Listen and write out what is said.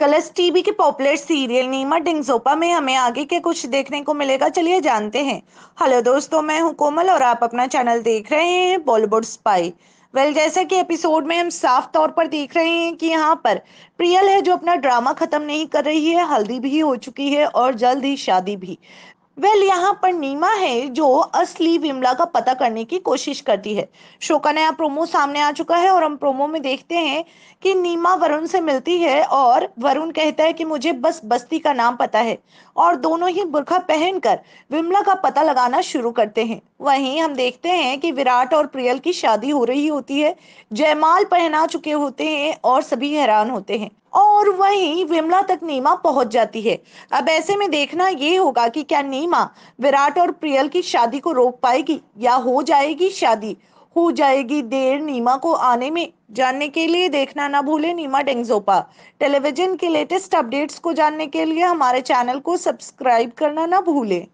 colours TV के popular serial Nima Denzongpa में हमें आगे के कुछ देखने को मिलेगा चलिए जानते हैं हेलो दोस्तों मैं हूं कोमल और आप अपना चैनल देख रहे हैं बॉलीवुड स्पाई वेल well, जैसा कि एपिसोड में हम साफ तौर पर देख रहे हैं कि यहाँ पर प्रियल है जो अपना ड्रामा खत्म नहीं कर रही है हल्दी भी हो चुकी है और जल्द ही शादी भी वेल यहाँ पर नीमा है जो असली विमला का पता करने की कोशिश करती है शो का नया प्रोमो सामने आ चुका है और हम प्रोमो में देखते हैं कि नीमा वरुण से मिलती है और वरुण कहता है कि मुझे बस बस्ती का नाम पता है और दोनों ही बुरखा पहनकर विमला का पता लगाना शुरू करते हैं वहीं हम देखते हैं कि विराट और प्रियल की शादी हो रही होती है जयमाल पहना चुके होते हैं और सभी हैरान होते हैं और वहीं विमला तक नीमा पहुंच जाती है अब ऐसे में देखना ये होगा कि क्या नीमा विराट और प्रियल की शादी को रोक पाएगी या हो जाएगी शादी हो जाएगी देर नीमा को आने में जानने के लिए देखना ना भूले नीमा डेंगजोपा टेलीविजन के लेटेस्ट अपडेट्स को जानने के लिए हमारे चैनल को सब्सक्राइब करना ना भूलें